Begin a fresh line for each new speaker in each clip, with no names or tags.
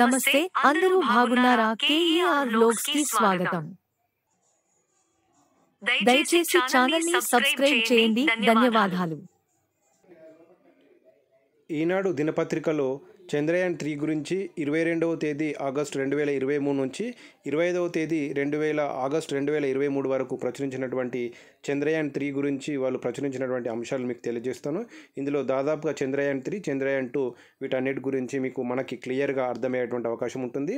నమస్తే అందరూ బాగున్నారా కేఈఆర్ లోక్స్ కి స్వాగతం దయచేసి ఛానల్ ని సబ్స్క్రైబ్ చేయండి ధన్యవాదాలు ఈనాడు దినపత్రికలో చంద్రయాన్ త్రీ గురించి ఇరవై రెండవ తేదీ ఆగస్టు రెండు వేల ఇరవై మూడు నుంచి ఇరవై ఐదవ తేదీ రెండు వేల ఆగస్టు రెండు వేల ఇరవై మూడు వరకు ప్రచురించినటువంటి చంద్రయాన్ త్రీ గురించి వాళ్ళు ప్రచురించినటువంటి అంశాలు మీకు తెలియజేస్తాను ఇందులో దాదాపుగా చంద్రయాన్ త్రీ చంద్రయాన్ టూ వీటన్నిటి గురించి మీకు మనకి క్లియర్గా అర్థమయ్యేటువంటి అవకాశం ఉంటుంది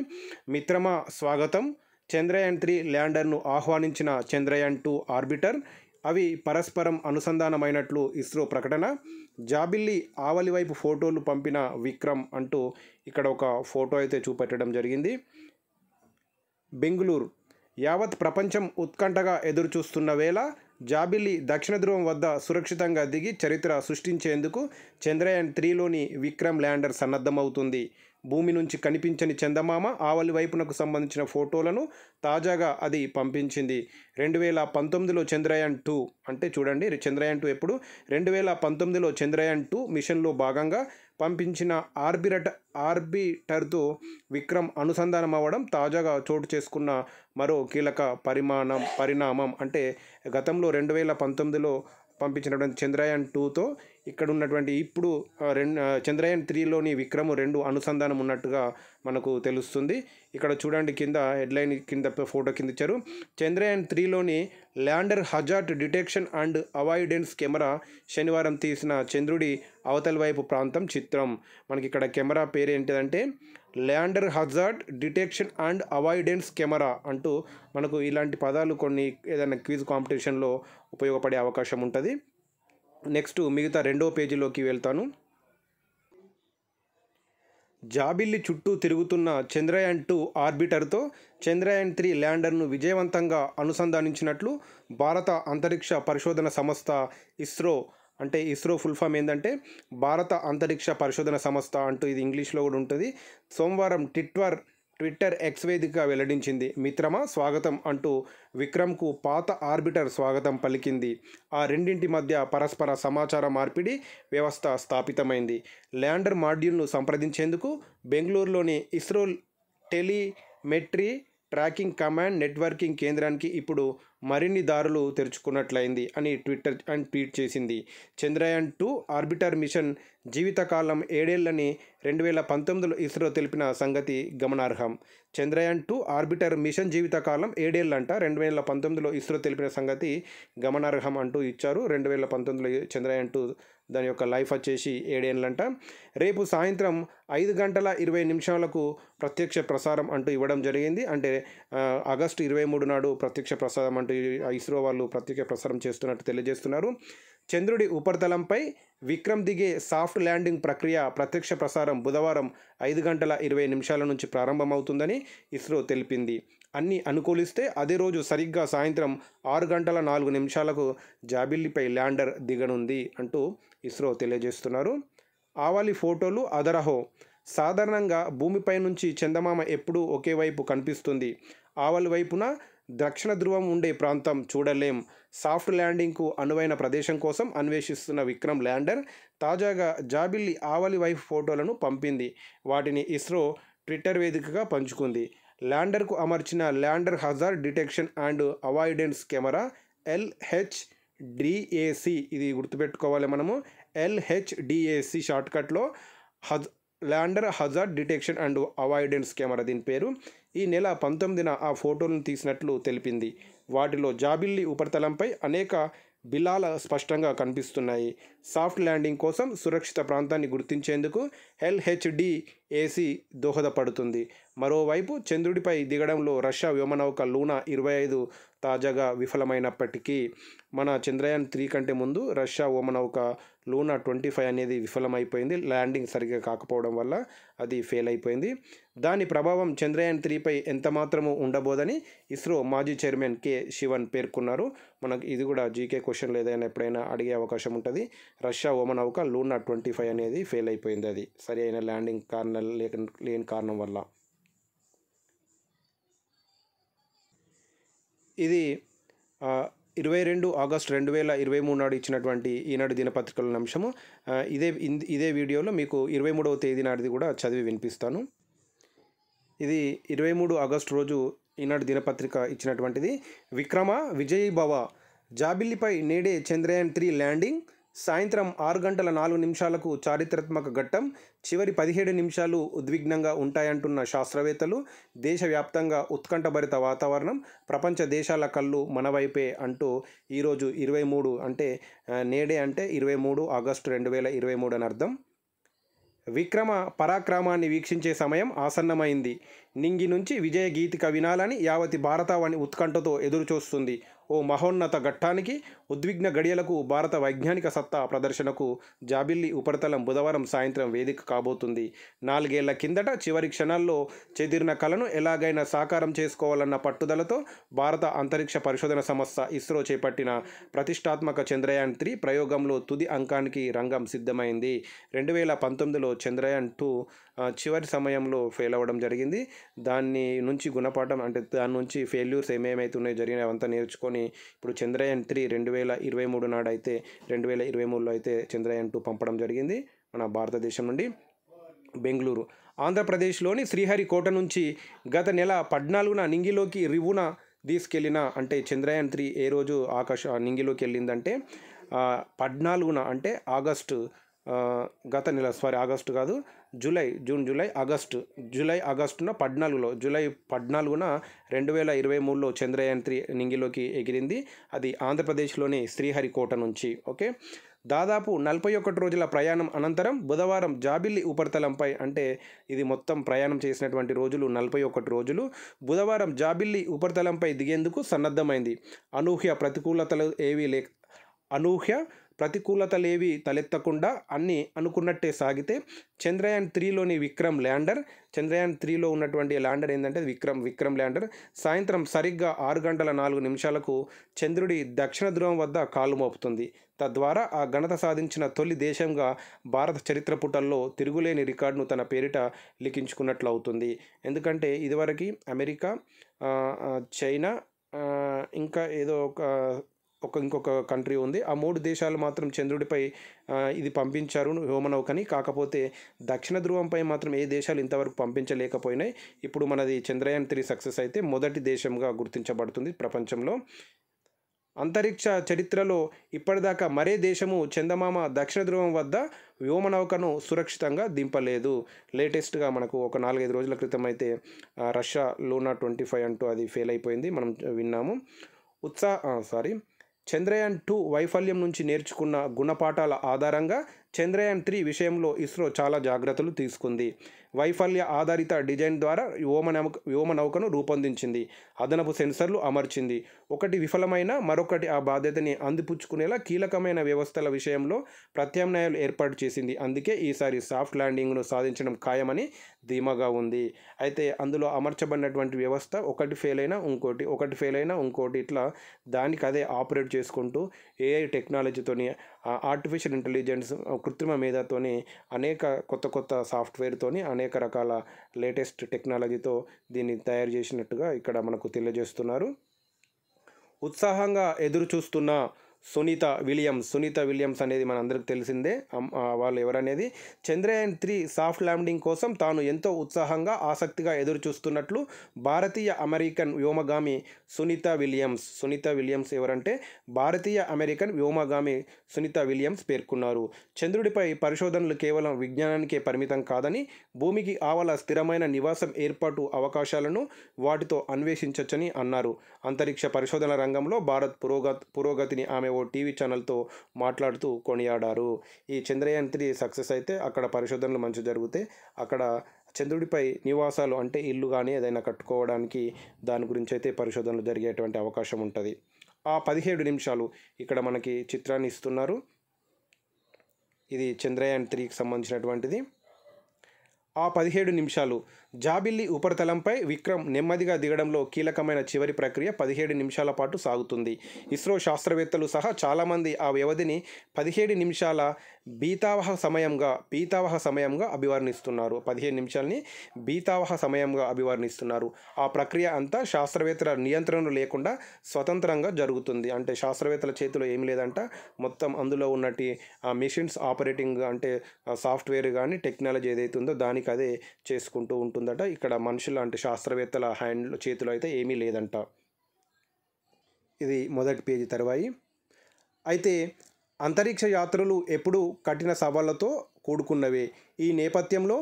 మిత్రమా స్వాగతం చంద్రయాన్ త్రీ ల్యాండర్ను ఆహ్వానించిన చంద్రయాన్ టూ ఆర్బిటర్ అవి పరస్పరం అనుసంధానమైనట్లు ఇస్రో ప్రకటన జాబిల్లి ఆవలి వైపు ఫోటోలు పంపిన విక్రమ్ అంటూ ఇక్కడ ఒక ఫోటో అయితే చూపెట్టడం జరిగింది బెంగుళూరు యావత్ ప్రపంచం ఉత్కంఠగా ఎదురుచూస్తున్న వేళ జాబిల్లి దక్షిణ ధ్రువం వద్ద సురక్షితంగా దిగి చరిత్ర సృష్టించేందుకు చంద్రయాన్ త్రీలోని విక్రమ్ ల్యాండర్ సన్నద్ధమవుతుంది భూమి నుంచి కనిపించని చందమామ ఆవలి వైపునకు సంబంధించిన ఫోటోలను తాజాగా అది పంపించింది రెండు వేల పంతొమ్మిదిలో చంద్రయాన్ టూ అంటే చూడండి చంద్రయాన్ టూ ఎప్పుడు రెండు వేల పంతొమ్మిదిలో చంద్రయాన్ టూ మిషన్లో భాగంగా పంపించిన ఆర్బిరట ఆర్బిటర్తో విక్రమ్ అనుసంధానం అవ్వడం తాజాగా చోటు చేసుకున్న మరో కీలక పరిమాణం పరిణామం అంటే గతంలో రెండు వేల పంతొమ్మిదిలో పంపించినటువంటి చంద్రయాన్ టూతో ఇక్కడ ఉన్నటువంటి ఇప్పుడు రెండు చంద్రయాన్ త్రీలోని విక్రమ్ రెండు అనుసంధానం ఉన్నట్టుగా మనకు తెలుస్తుంది ఇక్కడ చూడండి కింద హెడ్లైన్ కింద ఫోటో కింద ఇచ్చారు చంద్రయాన్ త్రీలోని lander hazard detection and avoidance camera శనివారం తీసిన చంద్రుడి అవతల వైపు ప్రాంతం చిత్రం మనకి ఇక్కడ కెమెరా పేరు ఏంటిదంటే lander hazard detection and avoidance camera అంటూ మనకు ఇలాంటి పదాలు కొన్ని ఏదైనా క్విజ్ కాంపిటీషన్లో ఉపయోగపడే అవకాశం ఉంటుంది నెక్స్ట్ మిగతా రెండో పేజీలోకి వెళ్తాను జాబిల్లి చుట్టూ తిరుగుతున్న చంద్రయాన్ టూ ఆర్బిటర్తో చంద్రయాన్ త్రీ ల్యాండర్ను విజయవంతంగా అనుసంధానించినట్లు భారత అంతరిక్ష పరిశోధన సంస్థ ఇస్రో అంటే ఇస్రో ఫుల్ ఫామ్ ఏంటంటే భారత అంతరిక్ష పరిశోధన సంస్థ అంటూ ఇది ఇంగ్లీష్లో కూడా ఉంటుంది సోమవారం ట్విట్టర్ ట్విట్టర్ ఎక్స్ వేదిక వెల్లడించింది మిత్రమా స్వాగతం అంటూ విక్రమ్కు పాత ఆర్బిటర్ స్వాగతం పలికింది ఆ రెండింటి మధ్య పరస్పర సమాచార మార్పిడి వ్యవస్థ స్థాపితమైంది ల్యాండర్ మాడ్యూల్ను సంప్రదించేందుకు బెంగళూరులోని ISRO telemetry tracking command networking కేంద్రానికి ఇప్పుడు మరిన్ని దారులు తెరుచుకున్నట్లయింది అని ట్విట్టర్ అండ్ ట్వీట్ చేసింది చంద్రయాన్ టూ ఆర్బిటర్ మిషన్ జీవితకాలం ఏడేళ్లని రెండు వేల పంతొమ్మిదిలో ఇస్రో తెలిపిన సంగతి గమనార్హం చంద్రయాన్ టూ ఆర్బిటర్ మిషన్ జీవితకాలం ఏడేళ్ళంట రెండు వేల పంతొమ్మిదిలో ఇస్రో తెలిపిన సంగతి గమనార్హం అంటూ ఇచ్చారు రెండు వేల పంతొమ్మిదిలో చంద్రయాన్ టూ దాని యొక్క లైఫ్ వచ్చేసి ఏడేళ్ళంట రేపు సాయంత్రం ఐదు గంటల ఇరవై నిమిషాలకు ప్రత్యక్ష ప్రసారం అంటూ ఇవ్వడం జరిగింది అంటే ఆగస్టు ఇరవై మూడు నాడు ప్రత్యక్ష ప్రసారం అంటూ అది ఇస్రో వాళ్ళు ప్రత్యేక ప్రసారం చేస్తున్నట్టు తెలియజేస్తున్నారు చంద్రుడి ఉపరితలంపై విక్రమ్ దిగే సాఫ్ట్ ల్యాండింగ్ ప్రక్రియ ప్రత్యక్ష ప్రసారం బుధవారం ఐదు గంటల ఇరవై నిమిషాల నుంచి ప్రారంభమవుతుందని ఇస్రో తెలిపింది అన్ని అనుకూలిస్తే అదే రోజు సరిగ్గా సాయంత్రం ఆరు గంటల నాలుగు నిమిషాలకు జాబిల్లిపై ల్యాండర్ దిగనుంది అంటూ ఇస్రో తెలియజేస్తున్నారు ఆవాలి ఫోటోలు అదరహో సాధారణంగా భూమిపై నుంచి చందమామ ఎప్పుడూ ఒకే వైపు కనిపిస్తుంది ఆవలి వైపున దక్షిణ ధ్రువం ఉండే ప్రాంతం చూడలేం సాఫ్ట్ ల్యాండింగ్కు అనువైన ప్రదేశం కోసం అన్వేషిస్తున్న విక్రమ్ ల్యాండర్ తాజాగా జాబిల్లి ఆవలి వైఫ్ ఫోటోలను పంపింది వాటిని ఇస్రో ట్విట్టర్ వేదికగా పంచుకుంది ల్యాండర్కు అమర్చిన lander hazard detection and avoidance camera LH DAC ఇది గుర్తుపెట్టుకోవాలి మనము డిఏసి షార్ట్కట్లో హజ్ lander hazard detection and avoidance camera దీని పేరు ఈ నెల పంతొమ్మిదిన ఆ ఫోటోలను తీసినట్లు తెలిపింది వాటిలో జాబిల్లి ఉపరితలంపై అనేక బిలాల స్పష్టంగా కనిపిస్తున్నాయి సాఫ్ట్ ల్యాండింగ్ కోసం సురక్షిత ప్రాంతాన్ని గుర్తించేందుకు ఎల్హెచ్డి ఏసీ దోహదపడుతుంది మరోవైపు చంద్రుడిపై దిగడంలో రష్యా వ్యోమనౌక లూనా ఇరవై ఐదు తాజాగా విఫలమైనప్పటికీ మన చంద్రయాన్ త్రీ కంటే ముందు రష్యా ఓమన్ ఒక లూనా ట్వంటీ ఫైవ్ అనేది విఫలమైపోయింది ల్యాండింగ్ సరిగ్గా కాకపోవడం వల్ల అది ఫెయిల్ అయిపోయింది దాని ప్రభావం చంద్రయాన్ త్రీపై ఎంత మాత్రము ఉండబోదని ఇస్రో మాజీ చైర్మన్ కె శివన్ పేర్కొన్నారు మనకు ఇది కూడా జీకే క్వశ్చన్లు అని ఎప్పుడైనా అడిగే అవకాశం ఉంటుంది రష్యా ఓమన్ ఓమనౌక లూనా ట్వంటీ ఫైవ్ అనేది ఫెయిల్ అయిపోయింది అది సరి అయిన ల్యాండింగ్ కారణం లేని కారణం వల్ల ఇది ఇరవై రెండు ఆగస్ట్ రెండు వేల ఇరవై మూడు నాడు ఇచ్చినటువంటి ఈనాడు దినపత్రికల అంశము ఇదే ఇదే వీడియోలో మీకు ఇరవై మూడవ తేదీ నాటిది కూడా చదివి వినిపిస్తాను ఇది ఇరవై మూడు ఆగస్టు రోజు ఈనాడు దినపత్రిక ఇచ్చినటువంటిది విక్రమ విజయ్ భవ జాబిల్లిపై నేడే చంద్రయాన్ త్రీ ల్యాండింగ్ సాయంత్రం ఆరు గంటల నాలుగు నిమిషాలకు చారిత్రాత్మక ఘట్టం చివరి పదిహేడు నిమిషాలు ఉద్విగ్నంగా ఉంటాయంటున్న శాస్త్రవేత్తలు దేశవ్యాప్తంగా ఉత్కంఠభరిత వాతావరణం ప్రపంచ దేశాల కళ్ళు మనవైపే అంటూ ఈరోజు ఇరవై మూడు అంటే నేడే అంటే ఇరవై మూడు ఆగస్టు రెండు వేల ఇరవై మూడు అని అర్థం విక్రమ పరాక్రమాన్ని వీక్షించే సమయం ఆసన్నమైంది నింగి నుంచి విజయ గీతిక వినాలని యావతి భారతవాణి ఉత్కంఠతో ఎదురుచూస్తుంది ఓ మహోన్నత ఘట్టానికి ఉద్విగ్న గడియలకు భారత వైజ్ఞానిక సత్తా ప్రదర్శనకు జాబిల్లి ఉపరితలం బుధవారం సాయంత్రం వేదిక కాబోతుంది నాలుగేళ్ల కిందట చివరి క్షణాల్లో చెదిరిన కళను ఎలాగైనా సాకారం చేసుకోవాలన్న పట్టుదలతో భారత అంతరిక్ష పరిశోధన సంస్థ ఇస్రో చేపట్టిన ప్రతిష్టాత్మక చంద్రయాన్ త్రీ ప్రయోగంలో తుది అంకానికి రంగం సిద్ధమైంది రెండు వేల పంతొమ్మిదిలో చంద్రయాన్ టూ చివరి సమయంలో ఫెయిల్ అవ్వడం జరిగింది దాన్ని నుంచి గుణపాఠం అంటే దాని నుంచి ఫెయిల్యూర్స్ ఏమేమైతున్నాయో జరిగినాయి అవంతా నేర్చుకొని ఇప్పుడు చంద్రయాన్ త్రీ రెండు వేల ఇరవై మూడు నాడైతే రెండు వేల ఇరవై మూడులో అయితే చంద్రయాన్ టూ పంపడం జరిగింది మన భారతదేశం నుండి బెంగళూరు ఆంధ్రప్రదేశ్లోని శ్రీహరికోట నుంచి గత నెల పద్నాలుగున నింగిలోకి రివున తీసుకెళ్లిన అంటే చంద్రయాన్ త్రీ ఏ రోజు ఆకాశ నింగిలోకి వెళ్ళిందంటే పద్నాలుగున అంటే ఆగస్టు గత నెల సారీ ఆగస్టు కాదు July June July August July ఆగస్టున పద్నాలుగులో జూలై పద్నాలుగున రెండు వేల ఇరవై మూడులో చంద్రయాన్ త్రీ నింగిలోకి ఎగిరింది అది ఆంధ్రప్రదేశ్లోని శ్రీహరికోట నుంచి ఓకే దాదాపు నలభై ఒకటి రోజుల ప్రయాణం అనంతరం బుధవారం జాబిల్లి ఉపరితలంపై అంటే ఇది మొత్తం ప్రయాణం చేసినటువంటి రోజులు నలభై ఒకటి రోజులు బుధవారం జాబిల్లి ఉపరితలంపై దిగేందుకు సన్నద్ధమైంది అనూహ్య ప్రతికూలతలు ఏవీ లే అనూహ్య ప్రతికూలతలేవి తలెత్తకుండా అన్నీ అనుకున్నట్టే సాగితే చంద్రయాన్ త్రీలోని విక్రమ్ ల్యాండర్ చంద్రయాన్ త్రీలో ఉన్నటువంటి ల్యాండర్ ఏంటంటే విక్రమ్ విక్రమ్ ల్యాండర్ సాయంత్రం సరిగ్గా ఆరు గంటల నాలుగు నిమిషాలకు చంద్రుడి దక్షిణ ధ్రువం వద్ద కాలు మోపుతుంది తద్వారా ఆ ఘనత సాధించిన తొలి దేశంగా భారత చరిత్ర పుటల్లో తిరుగులేని రికార్డును తన పేరిట లిఖించుకున్నట్లు అవుతుంది ఎందుకంటే ఇదివరకు అమెరికా చైనా ఇంకా ఏదో ఒక ఒక ఇంకొక కంట్రీ ఉంది ఆ మూడు దేశాలు మాత్రం చంద్రుడిపై ఇది పంపించారు హ్యూమనౌకని కాకపోతే దక్షిణ ధ్రువంపై మాత్రం ఏ దేశాలు ఇంతవరకు పంపించలేకపోయినాయి ఇప్పుడు మనది చంద్రయాన్ త్రీ సక్సెస్ అయితే మొదటి దేశంగా గుర్తించబడుతుంది ప్రపంచంలో అంతరిక్ష చరిత్రలో ఇప్పటిదాకా మరే దేశము చందమామ దక్షిణ ధ్రువం వద్ద వ్యోమనౌకను సురక్షితంగా దింపలేదు లేటెస్ట్గా మనకు ఒక నాలుగైదు రోజుల క్రితం అయితే రష్యా లూనా ట్వంటీ ఫైవ్ అంటూ అది ఫెయిల్ అయిపోయింది మనం విన్నాము ఉత్సాహ సారీ చంద్రయాన్ టూ వైఫల్యం నుంచి నేర్చుకున్న గుణపాఠాల ఆధారంగా చంద్రయాన్ త్రీ విషయంలో ఇస్రో చాలా జాగ్రత్తలు తీసుకుంది వైఫల్య ఆధారిత డిజైన్ ద్వారా వ్యోమ నౌకను రూపొందించింది అదనపు సెన్సర్లు అమర్చింది ఒకటి విఫలమైన మరొకటి ఆ బాధ్యతని అందిపుచ్చుకునేలా కీలకమైన వ్యవస్థల విషయంలో ప్రత్యామ్నాయాలు ఏర్పాటు చేసింది అందుకే ఈసారి సాఫ్ట్ ల్యాండింగ్ను సాధించడం ఖాయమని ధీమాగా ఉంది అయితే అందులో అమర్చబడినటువంటి వ్యవస్థ ఒకటి ఫెయిల్ అయినా ఇంకోటి ఒకటి ఫెయిల్ అయినా ఇంకోటి ఇట్లా దానికి అదే ఆపరేట్ చేసుకుంటూ ఏఐ టెక్నాలజీతోని ఆర్టిఫిషియల్ ఇంటెలిజెన్స్ కృత్రిమ మేధాతోని అనేక కొత్త కొత్త సాఫ్ట్వేర్తోని అనేక రకాల లేటెస్ట్ టెక్నాలజీతో దీన్ని తయారు చేసినట్టుగా ఇక్కడ మనకు తెలియజేస్తున్నారు ఉత్సాహంగా ఎదురు చూస్తున్న సునీత విలియమ్స్ సునీత విలియమ్స్ అనేది అందరికి తెలిసిందే వాళ్ళు ఎవరనేది చంద్రయాన్ త్రీ సాఫ్ట్ ల్యాండింగ్ కోసం తాను ఎంతో ఉత్సాహంగా ఆసక్తిగా ఎదురు చూస్తున్నట్లు భారతీయ అమెరికన్ వ్యోమగామి సునీత విలియమ్స్ సునీత విలియమ్స్ ఎవరంటే భారతీయ అమెరికన్ వ్యోమగామి సునీత విలియమ్స్ పేర్కొన్నారు చంద్రుడిపై పరిశోధనలు కేవలం విజ్ఞానానికే పరిమితం కాదని భూమికి ఆవల స్థిరమైన నివాసం ఏర్పాటు అవకాశాలను వాటితో అన్వేషించవచ్చని అన్నారు అంతరిక్ష పరిశోధన రంగంలో భారత్ పురోగతి పురోగతిని ఆమె ఓ టీవీ ఛానల్తో మాట్లాడుతూ కొనియాడారు ఈ చంద్రయాన్ త్రీ సక్సెస్ అయితే అక్కడ పరిశోధనలు మంచి జరిగితే అక్కడ చంద్రుడిపై నివాసాలు అంటే ఇల్లు కానీ ఏదైనా కట్టుకోవడానికి దాని గురించి అయితే పరిశోధనలు జరిగేటువంటి అవకాశం ఉంటుంది ఆ పదిహేడు నిమిషాలు ఇక్కడ మనకి చిత్రాన్ని ఇస్తున్నారు ఇది చంద్రయాన్ త్రీకి సంబంధించినటువంటిది ఆ పదిహేడు నిమిషాలు జాబిల్లి ఉపరితలంపై విక్రమ్ నెమ్మదిగా దిగడంలో కీలకమైన చివరి ప్రక్రియ పదిహేడు నిమిషాల పాటు సాగుతుంది ఇస్రో శాస్త్రవేత్తలు సహా చాలామంది ఆ వ్యవధిని పదిహేడు నిమిషాల బీతావహ సమయంగా బీతావహ సమయంగా అభివర్ణిస్తున్నారు పదిహేను నిమిషాలని బీతావహ సమయంగా అభివర్ణిస్తున్నారు ఆ ప్రక్రియ అంతా శాస్త్రవేత్తల నియంత్రణలు లేకుండా స్వతంత్రంగా జరుగుతుంది అంటే శాస్త్రవేత్తల చేతిలో ఏమి లేదంట మొత్తం అందులో ఉన్నటి మిషన్స్ ఆపరేటింగ్ అంటే సాఫ్ట్వేర్ కానీ టెక్నాలజీ ఏదైతే ఉందో దానికి అదే చేసుకుంటూ ఉంటుంది అవుతుందట ఇక్కడ మనుషులు లాంటి శాస్త్రవేత్తల హ్యాండ్ చేతిలో అయితే ఏమీ లేదంట ఇది మొదటి పేజీ తర్వాయి అయితే అంతరిక్ష యాత్రలు ఎప్పుడూ కఠిన సవాళ్లతో కూడుకున్నవే ఈ నేపథ్యంలో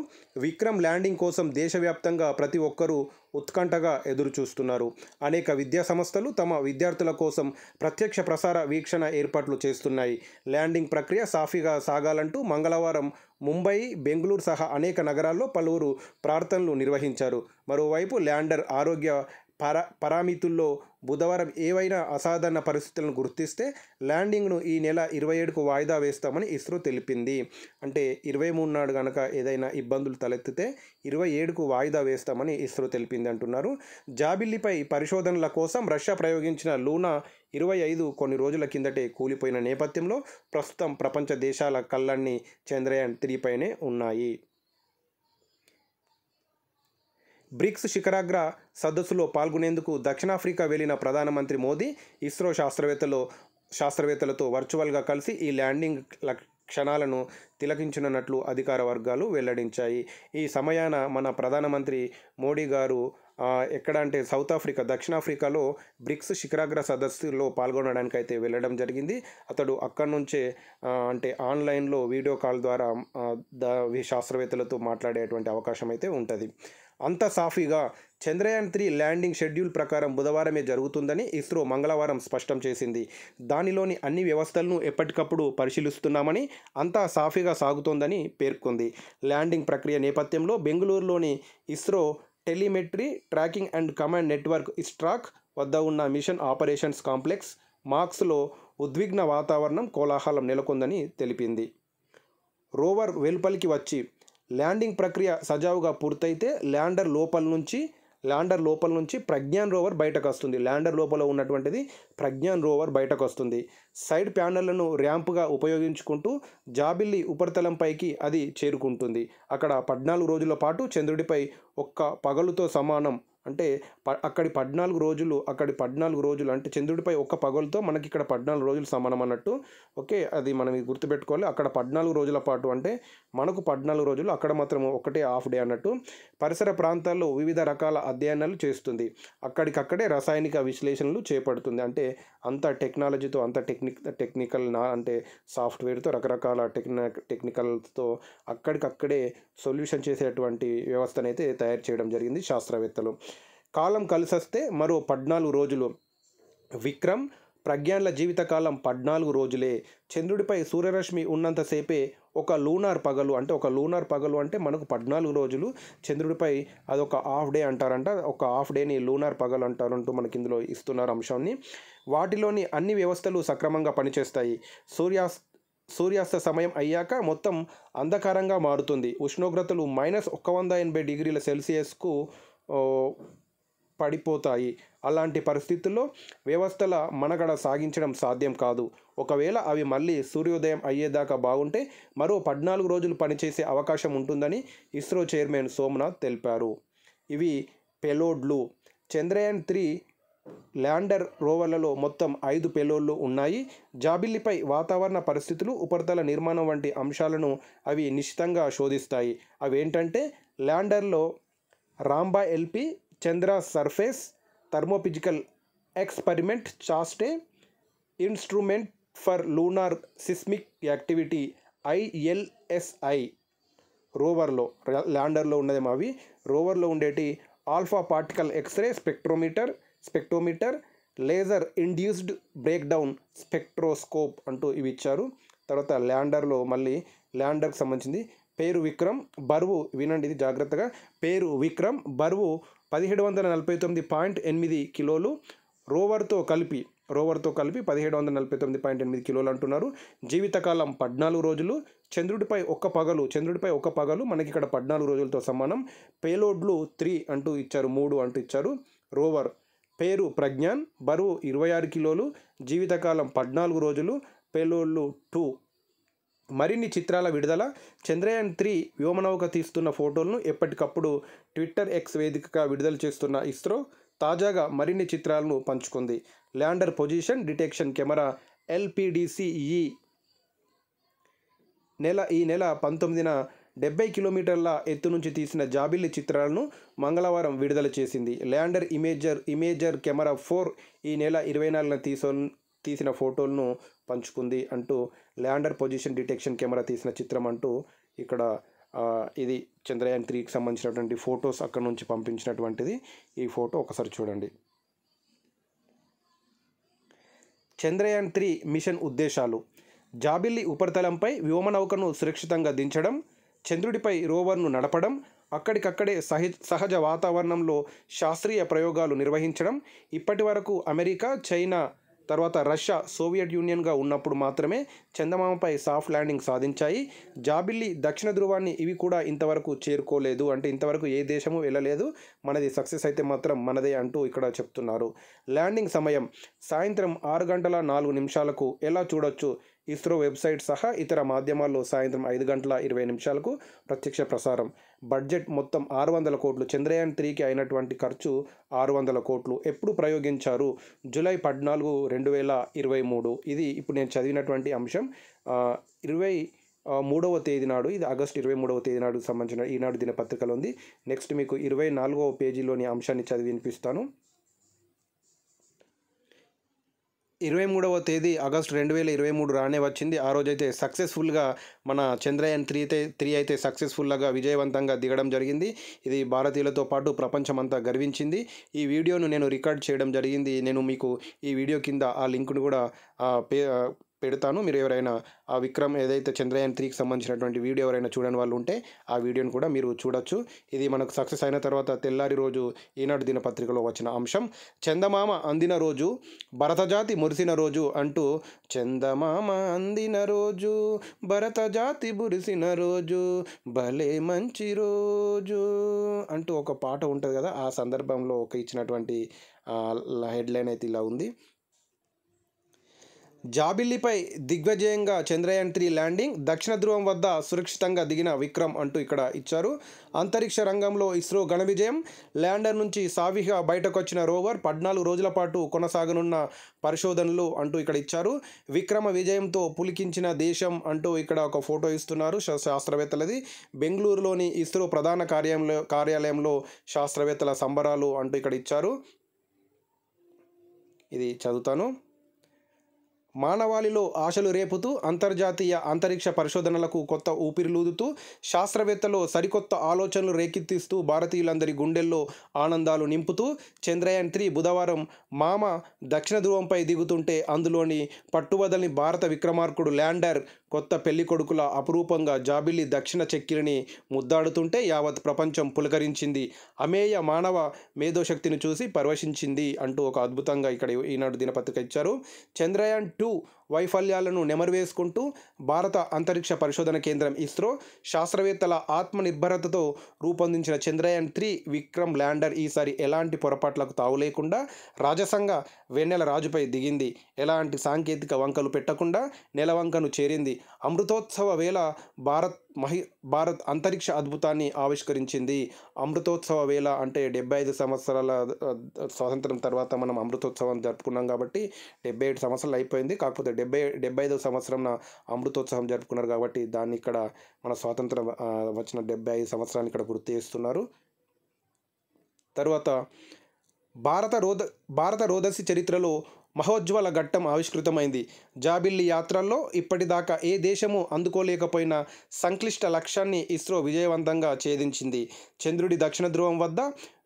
విక్రమ్ ల్యాండింగ్ కోసం దేశవ్యాప్తంగా ప్రతి ఒక్కరూ ఉత్కంఠగా ఎదురుచూస్తున్నారు అనేక విద్యా సంస్థలు తమ విద్యార్థుల కోసం ప్రత్యక్ష ప్రసార వీక్షణ ఏర్పాట్లు చేస్తున్నాయి ల్యాండింగ్ ప్రక్రియ సాఫీగా సాగాలంటూ మంగళవారం ముంబై బెంగళూరు సహా అనేక నగరాల్లో పలువురు ప్రార్థనలు నిర్వహించారు మరోవైపు ల్యాండర్ ఆరోగ్య పర పరామితుల్లో బుధవారం ఏవైనా అసాధారణ పరిస్థితులను గుర్తిస్తే ల్యాండింగ్ను ఈ నెల ఇరవై ఏడుకు వాయిదా వేస్తామని ఇస్రో తెలిపింది అంటే ఇరవై మూడు నాడు కనుక ఏదైనా ఇబ్బందులు తలెత్తితే ఇరవై ఏడుకు వాయిదా వేస్తామని ఇస్రో తెలిపింది అంటున్నారు జాబిల్లిపై పరిశోధనల కోసం రష్యా ప్రయోగించిన లూనా ఇరవై ఐదు కొన్ని రోజుల కిందటే కూలిపోయిన నేపథ్యంలో ప్రస్తుతం ప్రపంచ దేశాల కళ్ళన్ని చంద్రయాన్ త్రీపైనే ఉన్నాయి బ్రిక్స్ శిఖరాగ్ర సదస్సులో పాల్గొనేందుకు దక్షిణాఫ్రికా వెళ్లిన ప్రధానమంత్రి మోదీ ఇస్రో శాస్త్రవేత్తలో శాస్త్రవేత్తలతో వర్చువల్గా కలిసి ఈ ల్యాండింగ్ క్షణాలను తిలకించినట్లు అధికార వర్గాలు వెల్లడించాయి ఈ సమయాన మన ప్రధానమంత్రి మోడీ గారు ఎక్కడ అంటే సౌత్ ఆఫ్రికా దక్షిణాఫ్రికాలో బ్రిక్స్ శిఖరాగ్ర సదస్సులో పాల్గొనడానికి అయితే వెళ్ళడం జరిగింది అతడు అక్కడి నుంచే అంటే ఆన్లైన్లో వీడియో కాల్ ద్వారా శాస్త్రవేత్తలతో మాట్లాడేటువంటి అవకాశం అయితే ఉంటుంది అంత సాఫీగా చంద్రయాన్ త్రీ ల్యాండింగ్ షెడ్యూల్ ప్రకారం బుధవారమే జరుగుతుందని ఇస్రో మంగళవారం స్పష్టం చేసింది దానిలోని అన్ని వ్యవస్థలను ఎప్పటికప్పుడు పరిశీలిస్తున్నామని అంతా సాఫీగా సాగుతోందని పేర్కొంది ల్యాండింగ్ ప్రక్రియ నేపథ్యంలో బెంగళూరులోని ISRO telemetry tracking and command network ISTRAC వద్ద ఉన్న మిషన్ ఆపరేషన్స్ కాంప్లెక్స్ మార్క్స్లో ఉద్విగ్న వాతావరణం కోలాహలం నెలకొందని తెలిపింది రోవర్ వెలుపలికి వచ్చి ల్యాండింగ్ ప్రక్రియ సజావుగా పూర్తయితే ల్యాండర్ లోపల నుంచి ల్యాండర్ లోపల నుంచి ప్రజ్ఞాన్ రోవర్ బయటకు వస్తుంది ల్యాండర్ లోపల ఉన్నటువంటిది ప్రజ్ఞాన్ రోవర్ బయటకు వస్తుంది సైడ్ ప్యానళ్లను ర్యాంప్గా ఉపయోగించుకుంటూ జాబిల్లి ఉపరితలంపైకి అది చేరుకుంటుంది అక్కడ పద్నాలుగు రోజుల పాటు చంద్రుడిపై ఒక్క పగలుతో సమానం అంటే ప అక్కడి పద్నాలుగు రోజులు అక్కడి పద్నాలుగు రోజులు అంటే చంద్రుడిపై ఒక్క పగలతో మనకి ఇక్కడ పద్నాలుగు రోజులు సమానం అన్నట్టు ఓకే అది మనం గుర్తుపెట్టుకోవాలి అక్కడ పద్నాలుగు రోజుల పాటు అంటే మనకు పద్నాలుగు రోజులు అక్కడ మాత్రం ఒకటే హాఫ్ డే అన్నట్టు పరిసర ప్రాంతాల్లో వివిధ రకాల అధ్యయనాలు చేస్తుంది అక్కడికక్కడే రసాయనిక విశ్లేషణలు చేపడుతుంది అంటే అంత టెక్నాలజీతో అంత టెక్నిక్ టెక్నికల్ నా అంటే సాఫ్ట్వేర్తో రకరకాల టెక్నా టెక్నికల్తో అక్కడికక్కడే సొల్యూషన్ చేసేటువంటి వ్యవస్థనైతే తయారు చేయడం జరిగింది శాస్త్రవేత్తలు కాలం కలిసొస్తే మరో పద్నాలుగు రోజులు విక్రమ్ ప్రజ్ఞాన్ల జీవితకాలం పద్నాలుగు రోజులే చంద్రుడిపై సూర్యరశ్మి ఉన్నంతసేపే ఒక లూనార్ పగలు అంటే ఒక లూనార్ పగలు అంటే మనకు పద్నాలుగు రోజులు చంద్రుడిపై అది ఒక హాఫ్ డే అంటారంట ఒక హాఫ్ డేని లూనార్ పగలు అంటారంటూ మనకి ఇందులో ఇస్తున్నారు అంశాన్ని వాటిలోని అన్ని వ్యవస్థలు సక్రమంగా పనిచేస్తాయి సూర్యాస్ సూర్యాస్త సమయం అయ్యాక మొత్తం అంధకారంగా మారుతుంది ఉష్ణోగ్రతలు మైనస్ ఒక వంద ఎనభై డిగ్రీల సెల్సియస్కు పడిపోతాయి అలాంటి పరిస్థితుల్లో వ్యవస్థల మనగడ సాగించడం సాధ్యం కాదు ఒకవేళ అవి మళ్ళీ సూర్యోదయం అయ్యేదాకా బాగుంటే మరో పద్నాలుగు రోజులు పనిచేసే అవకాశం ఉంటుందని ఇస్రో చైర్మన్ సోమనాథ్ తెలిపారు ఇవి పెలోడ్లు చంద్రయాన్ త్రీ ల్యాండర్ రోవర్లలో మొత్తం ఐదు పెలోడ్లు ఉన్నాయి జాబిల్లిపై వాతావరణ పరిస్థితులు ఉపరితల నిర్మాణం వంటి అంశాలను అవి నిశ్చితంగా శోధిస్తాయి అవేంటంటే ల్యాండర్లో Rambha LP Chandra surface thermophysical experiment ChaSTE instrument for lunar seismic activity ILSA రోవర్లో ల్యాండర్లో ఉన్నది మావి రోవర్లో ఉండేటి alpha particle X-ray spectrometer spectrometer laser induced breakdown spectroscope అంటూ ఇవి ఇచ్చారు తర్వాత ల్యాండర్లో మళ్ళీ ల్యాండర్కి సంబంధించింది పేరు విక్రమ్ బరువు వినండి ఇది జాగ్రత్తగా పేరు విక్రమ్ బరువు పదిహేడు వందల నలభై తొమ్మిది పాయింట్ ఎనిమిది కిలోలు రోవర్తో కలిపి రోవర్తో కలిపి పదిహేడు వందల నలభై తొమ్మిది పాయింట్ ఎనిమిది కిలోలు అంటున్నారు జీవితకాలం పద్నాలుగు రోజులు చంద్రుడిపై ఒక్క పగలు చంద్రుడిపై ఒక్క పగలు మనకి ఇక్కడ పద్నాలుగు రోజులతో సమానం పేలోడ్లు త్రీ అంటూ ఇచ్చారు మూడు అంటూ ఇచ్చారు రోవర్ పేరు ప్రజ్ఞాన్ బరువు ఇరవై ఆరు కిలోలు జీవితకాలం పద్నాలుగు రోజులు పేలోడ్లు టూ మరిన్ని చిత్రాల విడుదల చంద్రయాన్ త్రీ వ్యోమనౌక తీస్తున్న ఫోటోలను ఎప్పటికప్పుడు ట్విట్టర్ ఎక్స్ వేదికగా విడుదల చేస్తున్న ఇస్రో తాజాగా మరిన్ని చిత్రాలను పంచుకుంది ల్యాండర్ పొజిషన్ డిటెక్షన్ కెమెరా ఎల్పిడిసిఈ నెల ఈ నెల పంతొమ్మిదిన డెబ్బై కిలోమీటర్ల ఎత్తు నుంచి తీసిన జాబిల్లి చిత్రాలను మంగళవారం విడుదల చేసింది lander imager imager camera four ఈ నెల ఇరవై నాలుగున తీసు తీసిన ఫోటోలను పంచుకుంది అంటూ ల్యాండర్ పొజిషన్ డిటెక్షన్ కెమెరా తీసిన చిత్రం అంటూ ఇక్కడ ఇది చంద్రయాన్ త్రీకి సంబంధించినటువంటి ఫొటోస్ అక్కడ నుంచి పంపించినటువంటిది ఈ ఫోటో ఒకసారి చూడండి చంద్రయాన్ త్రీ మిషన్ ఉద్దేశాలు జాబిల్లి ఉపరితలంపై వ్యోమనౌకను సురక్షితంగా దించడం చంద్రుడిపై రోవర్ను నడపడం అక్కడికక్కడే సహ సహజ వాతావరణంలో శాస్త్రీయ ప్రయోగాలు నిర్వహించడం ఇప్పటి వరకు అమెరికా చైనా తర్వాత రష్యా సోవియట్ యూనియన్గా ఉన్నప్పుడు మాత్రమే చందమామపై సాఫ్ట్ ల్యాండింగ్ సాధించాయి జాబిల్లి దక్షిణ ధృవాన్ని ఇవి కూడా ఇంతవరకు చేరుకోలేదు అంటే ఇంతవరకు ఏ దేశము వెళ్ళలేదు మనది సక్సెస్ అయితే మాత్రం మనదే అంటూ ఇక్కడ చెప్తున్నారు ల్యాండింగ్ సమయం సాయంత్రం ఆరు గంటల నాలుగు నిమిషాలకు ఎలా చూడొచ్చు ఇస్రో వెబ్సైట్ సహా ఇతర మాధ్యమాల్లో సాయంత్రం ఐదు గంటల ఇరవై నిమిషాలకు ప్రత్యక్ష ప్రసారం బడ్జెట్ మొత్తం ఆరు వందల కోట్లు చంద్రయాన్ త్రీకి అయినటువంటి ఖర్చు ఆరు వందల కోట్లు ఎప్పుడు ప్రయోగించారు జూలై పద్నాలుగు రెండు వేల ఇరవై మూడు ఇది ఇప్పుడు నేను చదివినటువంటి అంశం ఇరవై మూడవ తేదీ నాడు ఇది ఆగస్ట్ ఇరవై మూడవ తేదీ నాడు సంబంధించిన ఈనాడు దినపత్రికలో ఉంది నెక్స్ట్ మీకు ఇరవై నాలుగవ పేజీలోని అంశాన్ని చదివి వినిపిస్తాను ఇరవై మూడవ తేదీ ఆగస్ట్ రెండు వేల ఇరవై మూడు రానే వచ్చింది ఆ రోజైతే సక్సెస్ఫుల్గా మన చంద్రయాన్ త్రీ అయితే త్రీ అయితే సక్సెస్ఫుల్గా విజయవంతంగా దిగడం జరిగింది ఇది భారతీయులతో పాటు ప్రపంచమంతా గర్వించింది ఈ వీడియోను నేను రికార్డ్ చేయడం జరిగింది నేను మీకు ఈ వీడియో కింద ఆ లింక్ను కూడా పే పెడతాను మీరు ఎవరైనా ఆ విక్రమ్ ఏదైతే చంద్రయాన్ త్రీకి సంబంధించినటువంటి వీడియో ఎవరైనా చూడని వాళ్ళు ఉంటే ఆ వీడియోని కూడా మీరు చూడొచ్చు ఇది మనకు సక్సెస్ అయిన తర్వాత తెల్లారి రోజు ఈనాడు దినపత్రికలో వచ్చిన అంశం చందమామ అందిన రోజు భరతజాతి మురిసిన రోజు అంటూ చందమామ అందిన రోజు భరతజాతి మురిసిన రోజు భలే మంచి రోజు అంటూ ఒక పాట ఉంటుంది కదా ఆ సందర్భంలో ఒక ఇచ్చినటువంటి హెడ్లైన్ అయితే ఇలా ఉంది జాబిల్లిపై దిగ్విజయంగా చంద్రయాన్ త్రీ ల్యాండింగ్ దక్షిణ ధ్రువం వద్ద సురక్షితంగా దిగిన విక్రమ్ అంటూ ఇక్కడ ఇచ్చారు అంతరిక్ష రంగంలో ఇస్రో ఘన విజయం ల్యాండర్ నుంచి సావిగా బయటకొచ్చిన రోవర్ పద్నాలుగు రోజుల పాటు కొనసాగనున్న పరిశోధనలు అంటూ ఇక్కడ ఇచ్చారు విక్రమ విజయంతో పులికించిన దేశం అంటూ ఇక్కడ ఒక ఫోటో ఇస్తున్నారు శాస్త్రవేత్తలది బెంగళూరులోని ఇస్రో ప్రధాన కార్యాలయ కార్యాలయంలో శాస్త్రవేత్తల సంబరాలు అంటూ ఇక్కడ ఇచ్చారు ఇది చదువుతాను మానవాళిలో ఆశలు రేపుతూ అంతర్జాతీయ అంతరిక్ష పరిశోధనలకు కొత్త ఊపిరిలూదుతూ శాస్త్రవేత్తలో సరికొత్త ఆలోచనలు రేకెత్తిస్తూ భారతీయులందరి గుండెల్లో ఆనందాలు నింపుతూ చంద్రయాన్ త్రీ బుధవారం మామ దక్షిణ ధ్రువంపై దిగుతుంటే అందులోని పట్టువదలని భారత విక్రమార్కుడు ల్యాండర్ కొత్త కొడుకుల అపురూపంగా జాబిల్లి దక్షిణ చెక్కిరిని ముద్దాడుతుంటే యావత్ ప్రపంచం పులకరించింది అమేయ మానవ మేధోశక్తిని చూసి పరవశించింది అంటూ ఒక అద్భుతంగా ఇక్కడ ఈనాడు దినపత్రిక ఇచ్చారు చంద్రయాన్ 2 వైఫల్యాలను నెమరువేసుకుంటూ భారత అంతరిక్ష పరిశోధన కేంద్రం ఇస్రో శాస్త్రవేత్తల ఆత్మనిర్భరతతో రూపొందించిన చంద్రయాన్ త్రీ విక్రమ్ ల్యాండర్ ఈసారి ఎలాంటి పొరపాట్లకు లేకుండా రాజసంగా వెన్నెల రాజుపై దిగింది ఎలాంటి సాంకేతిక వంకలు పెట్టకుండా నెలవంకను చేరింది అమృతోత్సవ వేళ భారత్ మహి భారత్ అంతరిక్ష అద్భుతాన్ని ఆవిష్కరించింది అమృతోత్సవ వేళ అంటే డెబ్బై ఐదు సంవత్సరాల స్వాతంత్రం తర్వాత మనం అమృతోత్సవం జరుపుకున్నాం కాబట్టి డెబ్బై ఏడు సంవత్సరాలు అయిపోయింది కాకపోతే డెబ్బై డెబ్బై ఐదవ సంవత్సరం అమృతోత్సవం జరుపుకున్నారు కాబట్టి దాన్ని ఇక్కడ మన స్వాతంత్రం వచ్చిన డెబ్బై ఐదు సంవత్సరాన్ని ఇక్కడ గుర్తు చేస్తున్నారు తర్వాత భారత రోద భారత రోదసి చరిత్రలో మహోజ్వల ఘట్టం ఆవిష్కృతమైంది జాబిల్లి యాత్రల్లో ఇప్పటిదాకా ఏ దేశము అందుకోలేకపోయిన సంక్లిష్ట లక్ష్యాన్ని ఇస్రో విజయవంతంగా ఛేదించింది చంద్రుడి దక్షిణ ధ్రువం వద్ద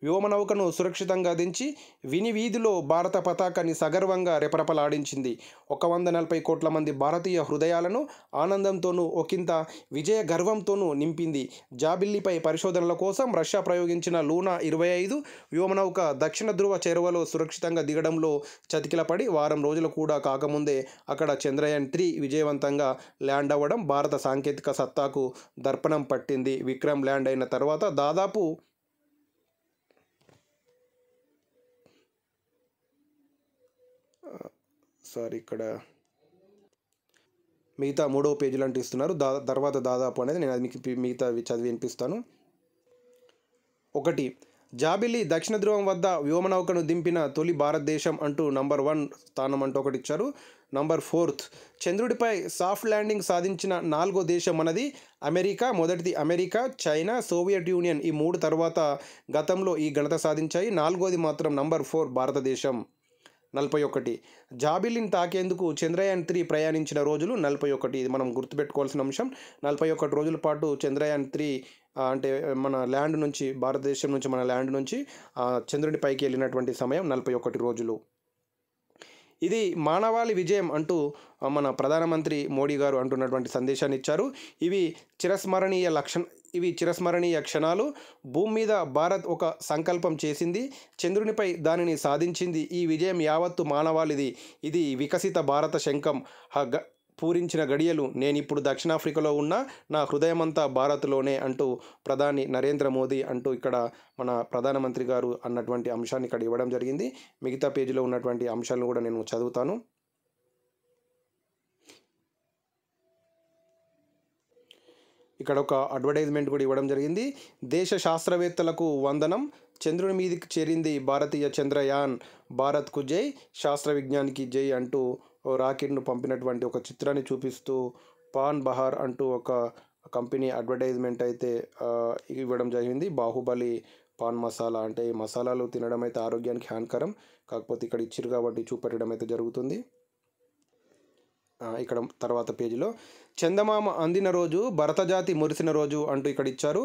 వ్యోమనౌకను సురక్షితంగా దించి వినివీధిలో భారత పతాకాన్ని సగర్వంగా రెపరెపలాడించింది ఒక వంద నలభై కోట్ల మంది భారతీయ హృదయాలను ఆనందంతోనూ ఒకంత విజయ గర్వంతోనూ నింపింది జాబిల్లిపై పరిశోధనల కోసం రష్యా ప్రయోగించిన లూనా ఇరవై ఐదు వ్యోమనౌక దక్షిణ ధృవ చెరువలో సురక్షితంగా దిగడంలో చతికిలపడి వారం రోజులు కూడా కాకముందే అక్కడ చంద్రయాన్ త్రీ విజయవంతంగా ల్యాండ్ అవ్వడం భారత సాంకేతిక సత్తాకు దర్పణం పట్టింది విక్రమ్ ల్యాండ్ అయిన తర్వాత దాదాపు సారీ ఇక్కడ మిగతా మూడవ పేజీలు అంటూ ఇస్తున్నారు దా తర్వాత దాదాపు అనేది నేను అది మీకు మిగతా చదివి వినిపిస్తాను ఒకటి జాబిలి దక్షిణ ధ్రువం వద్ద వ్యోమనౌకను దింపిన తొలి భారతదేశం అంటూ నంబర్ వన్ స్థానం అంటూ ఒకటి ఇచ్చారు నంబర్ ఫోర్త్ చంద్రుడిపై సాఫ్ట్ ల్యాండింగ్ సాధించిన నాలుగో దేశం అన్నది అమెరికా మొదటిది అమెరికా చైనా సోవియట్ యూనియన్ ఈ మూడు తర్వాత గతంలో ఈ ఘనత సాధించాయి నాలుగోది మాత్రం నంబర్ ఫోర్ భారతదేశం నలభై ఒకటి జాబిలిని తాకేందుకు చంద్రయాన్ త్రీ ప్రయాణించిన రోజులు నలభై ఒకటి ఇది మనం గుర్తుపెట్టుకోవాల్సిన అంశం నలభై ఒకటి రోజుల పాటు చంద్రయాన్ త్రీ అంటే మన ల్యాండ్ నుంచి భారతదేశం నుంచి మన ల్యాండ్ నుంచి చంద్రుడి పైకి వెళ్ళినటువంటి సమయం నలభై ఒకటి రోజులు ఇది మానవాళి విజయం అంటూ మన ప్రధానమంత్రి మోడీ గారు అంటున్నటువంటి సందేశాన్ని ఇచ్చారు ఇవి చిరస్మరణీయ లక్షణ ఇవి చిరస్మరణీయ క్షణాలు భూమి మీద భారత్ ఒక సంకల్పం చేసింది చంద్రునిపై దానిని సాధించింది ఈ విజయం యావత్తు మానవాళిది ఇది వికసిత భారత శంఖం హగ పూరించిన గడియలు నేనిప్పుడు దక్షిణాఫ్రికాలో ఉన్న నా హృదయమంతా భారత్లోనే అంటూ ప్రధాని నరేంద్ర మోదీ అంటూ ఇక్కడ మన ప్రధానమంత్రి గారు అన్నటువంటి అంశాన్ని ఇక్కడ ఇవ్వడం జరిగింది మిగతా పేజీలో ఉన్నటువంటి అంశాలను కూడా నేను చదువుతాను ఇక్కడ ఒక అడ్వర్టైజ్మెంట్ కూడా ఇవ్వడం జరిగింది దేశ శాస్త్రవేత్తలకు వందనం చంద్రుని మీదకి చేరింది భారతీయ చంద్రయాన్ భారత్కు జై శాస్త్ర విజ్ఞానికి జై అంటూ రాకెట్ను పంపినటువంటి ఒక చిత్రాన్ని చూపిస్తూ పాన్ బహార్ అంటూ ఒక కంపెనీ అడ్వర్టైజ్మెంట్ అయితే ఇవ్వడం జరిగింది బాహుబలి పాన్ మసాలా అంటే మసాలాలు తినడం అయితే ఆరోగ్యానికి హానికరం కాకపోతే ఇక్కడ ఇచ్చిరు కాబట్టి చూపెట్టడం అయితే జరుగుతుంది ఇక్కడ తర్వాత పేజీలో చందమామ అందిన రోజు భరతజాతి మురిసిన రోజు అంటూ ఇక్కడ ఇచ్చారు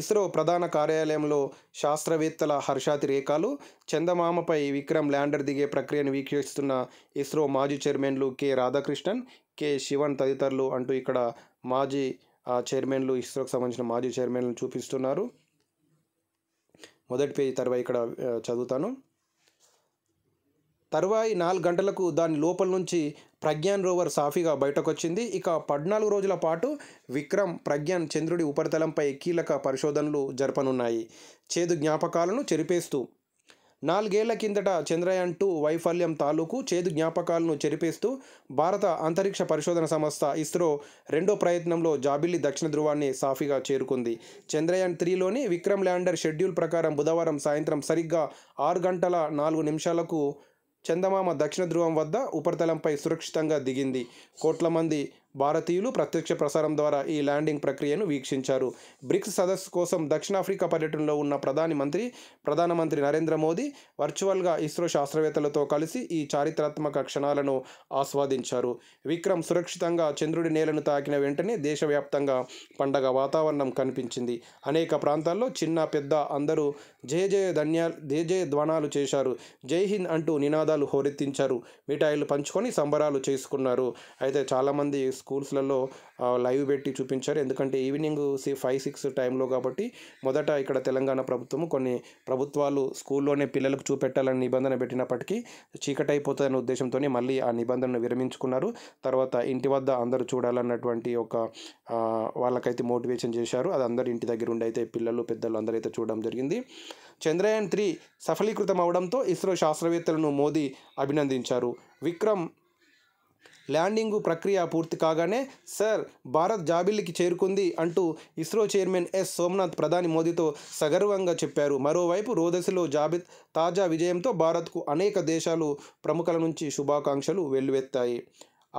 ఇస్రో ప్రధాన కార్యాలయంలో శాస్త్రవేత్తల హర్షాతి రేఖలు చందమామపై విక్రమ్ ల్యాండర్ దిగే ప్రక్రియను వీక్షిస్తున్న ఇస్రో మాజీ చైర్మన్లు కె రాధాకృష్ణన్ కె శివన్ తదితరులు అంటూ ఇక్కడ మాజీ చైర్మన్లు ఇస్రోకి సంబంధించిన మాజీ చైర్మన్లు చూపిస్తున్నారు మొదటి పేజీ తర్వాత ఇక్కడ చదువుతాను తరువాయి నాలుగు గంటలకు దాని లోపల నుంచి ప్రజ్ఞాన్ రోవర్ సాఫీగా బయటకు వచ్చింది ఇక పద్నాలుగు రోజుల పాటు విక్రమ్ ప్రజ్ఞాన్ చంద్రుడి ఉపరితలంపై కీలక పరిశోధనలు జరపనున్నాయి చేదు జ్ఞాపకాలను చెరిపేస్తూ నాలుగేళ్ల కిందట చంద్రయాన్ టూ వైఫల్యం తాలూకు చేదు జ్ఞాపకాలను చెరిపేస్తూ భారత అంతరిక్ష పరిశోధన సంస్థ ఇస్రో రెండో ప్రయత్నంలో జాబిల్లి దక్షిణ ధృవాన్ని సాఫీగా చేరుకుంది చంద్రయాన్ త్రీలోని విక్రమ్ ల్యాండర్ షెడ్యూల్ ప్రకారం బుధవారం సాయంత్రం సరిగ్గా ఆరు గంటల నాలుగు నిమిషాలకు చందమామ దక్షిణ ధ్రువం వద్ద ఉపరితలంపై సురక్షితంగా దిగింది కోట్ల మంది భారతీయులు ప్రత్యక్ష ప్రసారం ద్వారా ఈ ల్యాండింగ్ ప్రక్రియను వీక్షించారు బ్రిక్స్ సదస్సు కోసం దక్షిణాఫ్రికా పర్యటనలో ఉన్న ప్రధాని మంత్రి ప్రధానమంత్రి నరేంద్ర మోదీ వర్చువల్గా ఇస్రో శాస్త్రవేత్తలతో కలిసి ఈ చారిత్రాత్మక క్షణాలను ఆస్వాదించారు విక్రమ్ సురక్షితంగా చంద్రుడి నేలను తాకిన వెంటనే దేశవ్యాప్తంగా పండగ వాతావరణం కనిపించింది అనేక ప్రాంతాల్లో చిన్న పెద్ద అందరూ జయ జయ ధన్యా జయ జయ ధ్వనాలు చేశారు జై హింద్ అంటూ నినాదాలు హోరెత్తించారు మిఠాయిలు పంచుకొని సంబరాలు చేసుకున్నారు అయితే చాలామంది స్కూల్స్లలో లైవ్ పెట్టి చూపించారు ఎందుకంటే ఈవినింగ్ సి ఫైవ్ సిక్స్ టైంలో కాబట్టి మొదట ఇక్కడ తెలంగాణ ప్రభుత్వం కొన్ని ప్రభుత్వాలు స్కూల్లోనే పిల్లలకు చూపెట్టాలని నిబంధన పెట్టినప్పటికీ చీకటైపోతుందనే ఉద్దేశంతో మళ్ళీ ఆ నిబంధనను విరమించుకున్నారు తర్వాత ఇంటి వద్ద అందరూ చూడాలన్నటువంటి ఒక వాళ్ళకైతే మోటివేషన్ చేశారు అది అందరి ఇంటి దగ్గర ఉండి అయితే పిల్లలు పెద్దలు అందరైతే చూడడం జరిగింది చంద్రయాన్ త్రీ సఫలీకృతం అవడంతో ఇస్రో శాస్త్రవేత్తలను మోదీ అభినందించారు విక్రమ్ ల్యాండింగు ప్రక్రియ పూర్తి కాగానే సార్ భారత్ జాబిల్లికి చేరుకుంది అంటూ ఇస్రో చైర్మన్ ఎస్ సోమనాథ్ ప్రధాని మోదీతో సగర్వంగా చెప్పారు మరోవైపు రోదశిలో జాబిత్ తాజా విజయంతో భారత్కు అనేక దేశాలు ప్రముఖుల నుంచి శుభాకాంక్షలు వెల్లువెత్తాయి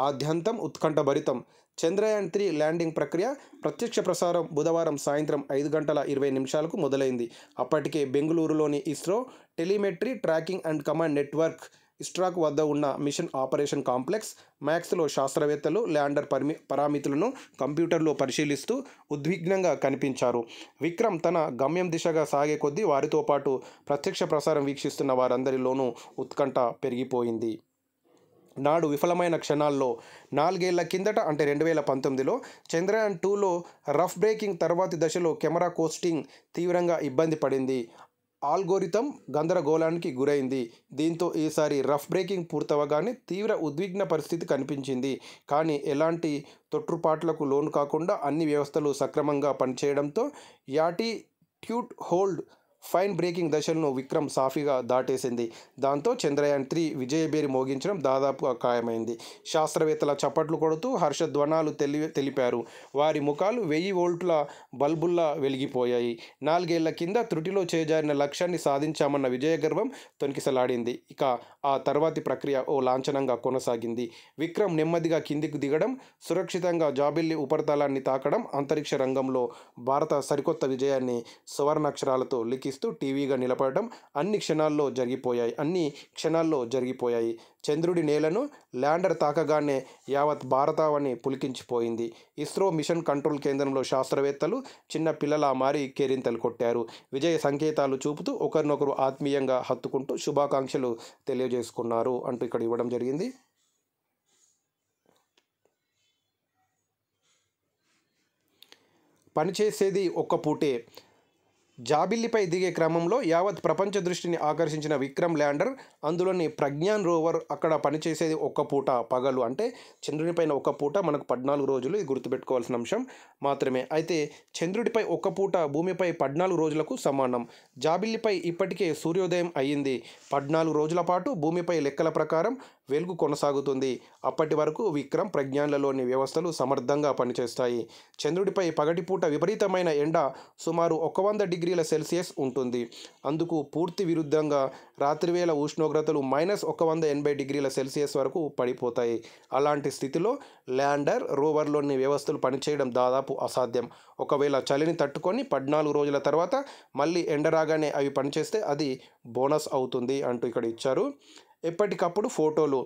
ఆద్యంతం ఉత్కంఠభరితం చంద్రయాన్ త్రీ ల్యాండింగ్ ప్రక్రియ ప్రత్యక్ష ప్రసారం బుధవారం సాయంత్రం ఐదు గంటల ఇరవై నిమిషాలకు మొదలైంది అప్పటికే బెంగళూరులోని ISRO telemetry tracking and command network ISTRAC వద్ద ఉన్న మిషన్ ఆపరేషన్ కాంప్లెక్స్ మ్యాక్స్లో శాస్త్రవేత్తలు ల్యాండర్ పరిమి పరామితులను కంప్యూటర్లో పరిశీలిస్తూ ఉద్విగ్నంగా కనిపించారు విక్రమ్ తన గమ్యం దిశగా సాగే కొద్దీ వారితో పాటు ప్రత్యక్ష ప్రసారం వీక్షిస్తున్న వారందరిలోనూ ఉత్కంఠ పెరిగిపోయింది నాడు విఫలమైన క్షణాల్లో నాలుగేళ్ల కిందట అంటే రెండు వేల పంతొమ్మిదిలో చంద్రయాన్ టూలో రఫ్ బ్రేకింగ్ తర్వాతి దశలో కెమెరా కోస్టింగ్ తీవ్రంగా ఇబ్బంది పడింది ఆల్గోరితం గందరగోళానికి గురైంది దీంతో ఈసారి రఫ్ బ్రేకింగ్ పూర్తవగానే తీవ్ర ఉద్విగ్న పరిస్థితి కనిపించింది కానీ ఎలాంటి తొట్టుపాట్లకు లోను కాకుండా అన్ని వ్యవస్థలు సక్రమంగా పనిచేయడంతో యాటిట్యూట్ హోల్డ్ ఫైన్ బ్రేకింగ్ దశలను విక్రమ్ సాఫీగా దాటేసింది దాంతో చంద్రయాన్ త్రీ విజయభేరి మోగించడం దాదాపుగా ఖాయమైంది శాస్త్రవేత్తల చప్పట్లు కొడుతూ హర్షధ్వనాలు తెలి తెలిపారు వారి ముఖాలు వెయ్యి వోల్ట్ల బల్బుల్లా వెలిగిపోయాయి నాలుగేళ్ల కింద త్రుటిలో చేజారిన లక్ష్యాన్ని సాధించామన్న విజయగర్వం తొనికిసలాడింది ఇక ఆ తర్వాతి ప్రక్రియ ఓ లాంఛనంగా కొనసాగింది విక్రమ్ నెమ్మదిగా కిందికి దిగడం సురక్షితంగా జాబిల్లి ఉపరితలాన్ని తాకడం అంతరిక్ష రంగంలో భారత సరికొత్త విజయాన్ని సువర్ణాక్షరాలతో లిఖి కొనసాగిస్తూ టీవీగా నిలబడటం అన్ని క్షణాల్లో జరిగిపోయాయి అన్ని క్షణాల్లో జరిగిపోయాయి చంద్రుడి నేలను ల్యాండర్ తాకగానే యావత్ భారతావని పులికించిపోయింది ఇస్రో మిషన్ కంట్రోల్ కేంద్రంలో శాస్త్రవేత్తలు చిన్న పిల్లలా మారి కేరింతలు కొట్టారు విజయ సంకేతాలు చూపుతూ ఒకరినొకరు ఆత్మీయంగా హత్తుకుంటూ శుభాకాంక్షలు తెలియజేసుకున్నారు అంటూ ఇక్కడ ఇవ్వడం జరిగింది పనిచేసేది ఒక్క పూటే జాబిల్లిపై దిగే క్రమంలో యావత్ ప్రపంచ దృష్టిని ఆకర్షించిన విక్రమ్ ల్యాండర్ అందులోని ప్రజ్ఞాన్ రోవర్ అక్కడ పనిచేసేది ఒక్క పూట పగలు అంటే చంద్రునిపైన ఒక్క పూట మనకు పద్నాలుగు రోజులు ఇది గుర్తుపెట్టుకోవాల్సిన అంశం మాత్రమే అయితే చంద్రుడిపై ఒక్క పూట భూమిపై పద్నాలుగు రోజులకు సమానం జాబిల్లిపై ఇప్పటికే సూర్యోదయం అయ్యింది పద్నాలుగు రోజుల పాటు భూమిపై లెక్కల ప్రకారం వెలుగు కొనసాగుతుంది అప్పటి వరకు విక్రమ్ ప్రజ్ఞాన్లలోని వ్యవస్థలు సమర్థంగా పనిచేస్తాయి చంద్రుడిపై పగటిపూట విపరీతమైన ఎండ సుమారు ఒక వంద డిగ్రీల సెల్సియస్ ఉంటుంది అందుకు పూర్తి విరుద్ధంగా రాత్రివేళ ఉష్ణోగ్రతలు మైనస్ ఒక వంద ఎనభై డిగ్రీల సెల్సియస్ వరకు పడిపోతాయి అలాంటి స్థితిలో ల్యాండర్ రోవర్లోని వ్యవస్థలు పనిచేయడం దాదాపు అసాధ్యం ఒకవేళ చలిని తట్టుకొని పద్నాలుగు రోజుల తర్వాత మళ్ళీ ఎండ రాగానే అవి పనిచేస్తే అది బోనస్ అవుతుంది అంటూ ఇక్కడ ఇచ్చారు ఎప్పటికప్పుడు ఫోటోలు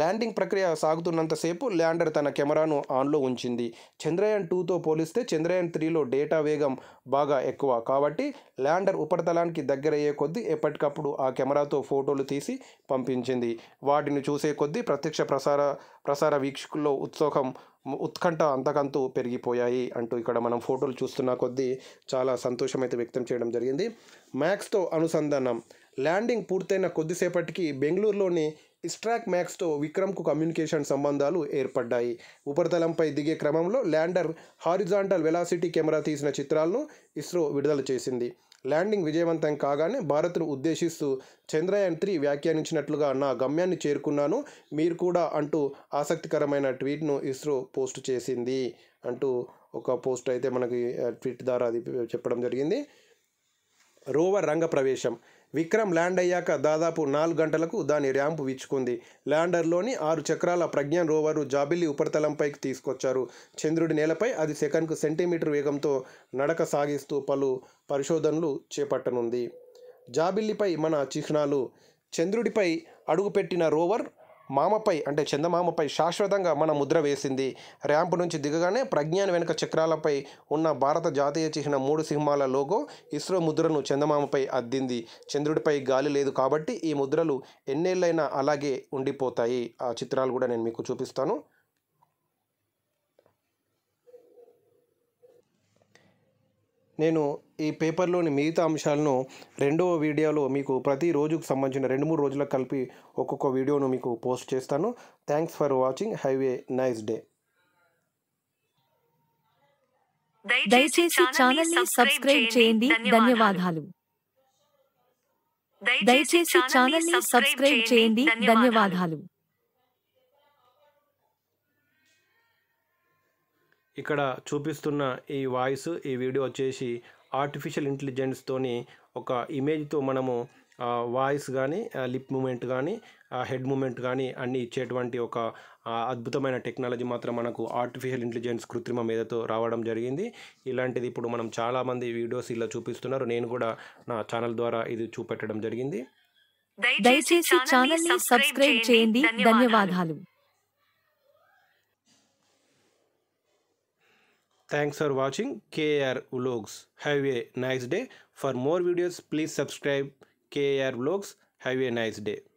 ల్యాండింగ్ ప్రక్రియ సాగుతున్నంతసేపు ల్యాండర్ తన కెమెరాను ఆన్లో ఉంచింది చంద్రయాన్ టూతో పోలిస్తే చంద్రయాన్ త్రీలో డేటా వేగం బాగా ఎక్కువ కాబట్టి ల్యాండర్ ఉపరితలానికి దగ్గరయ్యే కొద్దీ ఎప్పటికప్పుడు ఆ కెమెరాతో ఫోటోలు తీసి పంపించింది వాటిని చూసే కొద్దీ ప్రత్యక్ష ప్రసార ప్రసార వీక్షకుల్లో ఉత్సాహం ఉత్కంఠ అంతకంతూ పెరిగిపోయాయి అంటూ ఇక్కడ మనం ఫోటోలు చూస్తున్న కొద్దీ చాలా సంతోషమైతే వ్యక్తం చేయడం జరిగింది మ్యాథ్స్తో అనుసంధానం ల్యాండింగ్ పూర్తయిన కొద్దిసేపటికి బెంగళూరులోని ఇస్ట్రాక్ మ్యాక్స్తో విక్రమ్కు కమ్యూనికేషన్ సంబంధాలు ఏర్పడ్డాయి ఉపరితలంపై దిగే క్రమంలో ల్యాండర్ హారిజాంటల్ వెలాసిటీ కెమెరా తీసిన చిత్రాలను ఇస్రో విడుదల చేసింది ల్యాండింగ్ విజయవంతం కాగానే భారత్ను ఉద్దేశిస్తూ చంద్రయాన్ త్రీ వ్యాఖ్యానించినట్లుగా నా గమ్యాన్ని చేరుకున్నాను మీరు కూడా అంటూ ఆసక్తికరమైన ట్వీట్ను ఇస్రో పోస్ట్ చేసింది అంటూ ఒక పోస్ట్ అయితే మనకి ట్వీట్ ద్వారా అది చెప్పడం జరిగింది రోవర్ రంగ ప్రవేశం విక్రమ్ ల్యాండ్ అయ్యాక దాదాపు నాలుగు గంటలకు దాని ర్యాంపు విచ్చుకుంది ల్యాండర్లోని ఆరు చక్రాల ప్రజ్ఞాన్ రోవరు జాబిల్లి ఉపరితలంపైకి తీసుకొచ్చారు చంద్రుడి నేలపై అది సెకన్కు సెంటీమీటర్ వేగంతో నడక సాగిస్తూ పలు పరిశోధనలు చేపట్టనుంది జాబిల్లిపై మన చిహ్నాలు చంద్రుడిపై అడుగుపెట్టిన రోవర్ మామపై అంటే చందమామపై శాశ్వతంగా మన ముద్ర వేసింది ర్యాంప్ నుంచి దిగగానే ప్రజ్ఞాన్ వెనుక చక్రాలపై ఉన్న భారత జాతీయ చిహ్న మూడు సింహాల లోగో ఇస్రో ముద్రను చందమామపై అద్దింది చంద్రుడిపై గాలి లేదు కాబట్టి ఈ ముద్రలు ఎన్నేళ్ళైనా అలాగే ఉండిపోతాయి ఆ చిత్రాలు కూడా నేను మీకు చూపిస్తాను నేను ఈ పేపర్లోని మిగతా అంశాలను రెండవ వీడియోలో మీకు ప్రతి రోజుకు సంబంధించిన రెండు మూడు రోజులకు కలిపి ఒక్కొక్క వీడియోను మీకు పోస్ట్ చేస్తాను thanks for watching have a nice day దయచేసి ఛానల్ని సబ్స్క్రైబ్ చేయండి ధన్యవాదాలు దయచేసి ఛానల్ని సబ్స్క్రైబ్ చేయండి ధన్యవాదాలు ఇక్కడ చూపిస్తున్న ఈ వాయిస్ ఈ వీడియో వచ్చేసి ఆర్టిఫిషియల్ ఇంటెలిజెన్స్తోని ఒక ఇమేజ్తో మనము వాయిస్ కానీ లిప్ మూమెంట్ కానీ హెడ్ మూమెంట్ కానీ అన్నీ ఇచ్చేటువంటి ఒక అద్భుతమైన టెక్నాలజీ మాత్రం మనకు ఆర్టిఫిషియల్ ఇంటెలిజెన్స్ కృత్రిమ మీదతో రావడం జరిగింది ఇలాంటిది ఇప్పుడు మనం చాలామంది వీడియోస్ ఇలా చూపిస్తున్నారు నేను కూడా నా ఛానల్ ద్వారా ఇది చూపెట్టడం జరిగింది దయచేసి ఛానల్ని సబ్స్క్రైబ్ చేయండి ధన్యవాదాలు Thanks for watching KR Vlogs. Have a nice day. For more videos, please subscribe KR Vlogs. Have a nice day.